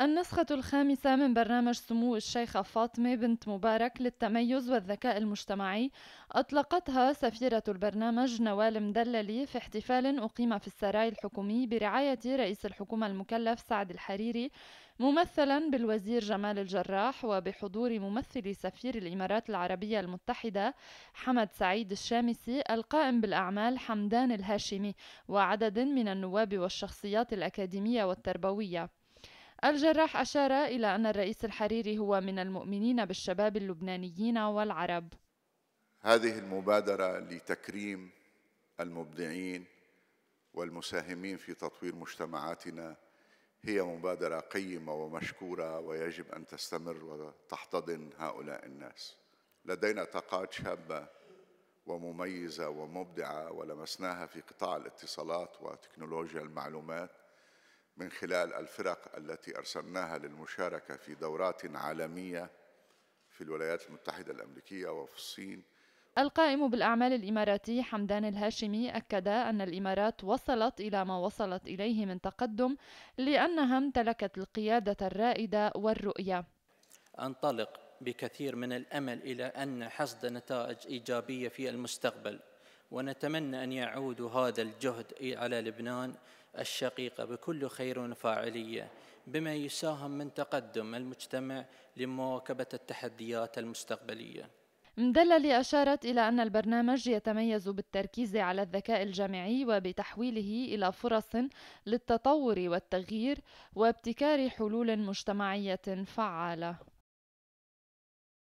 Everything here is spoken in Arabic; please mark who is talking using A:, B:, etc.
A: النسخة الخامسة من برنامج سمو الشيخة فاطمة بنت مبارك للتميز والذكاء المجتمعي أطلقتها سفيرة البرنامج نوال مدللي في احتفال أقيم في السراي الحكومي برعاية رئيس الحكومة المكلف سعد الحريري ممثلا بالوزير جمال الجراح وبحضور ممثل سفير الإمارات العربية المتحدة حمد سعيد الشامسي القائم بالأعمال حمدان الهاشمي وعدد من النواب والشخصيات الأكاديمية والتربوية الجراح أشار إلى أن الرئيس الحريري هو من المؤمنين بالشباب اللبنانيين والعرب
B: هذه المبادرة لتكريم المبدعين والمساهمين في تطوير مجتمعاتنا هي مبادرة قيمة ومشكورة ويجب أن تستمر وتحتضن هؤلاء الناس لدينا طاقات شابة ومميزة ومبدعة ولمسناها في قطاع الاتصالات وتكنولوجيا المعلومات من خلال الفرق التي ارسلناها للمشاركه في دورات عالميه في الولايات المتحده الامريكيه وفي الصين
A: القائم بالأعمال الإماراتي حمدان الهاشمي أكد أن الإمارات وصلت إلى ما وصلت إليه من تقدم لأنها امتلكت القيادة الرائدة والرؤية.
C: أنطلق بكثير من الأمل إلى أن حصد نتائج إيجابية في المستقبل ونتمنى أن يعود هذا الجهد على لبنان الشقيقة بكل خير وفاعلية بما يساهم من تقدم المجتمع لمواكبة التحديات المستقبلية
A: مدللي أشارت إلى أن البرنامج يتميز بالتركيز على الذكاء الجامعي وبتحويله إلى فرص للتطور والتغيير وابتكار حلول مجتمعية فعالة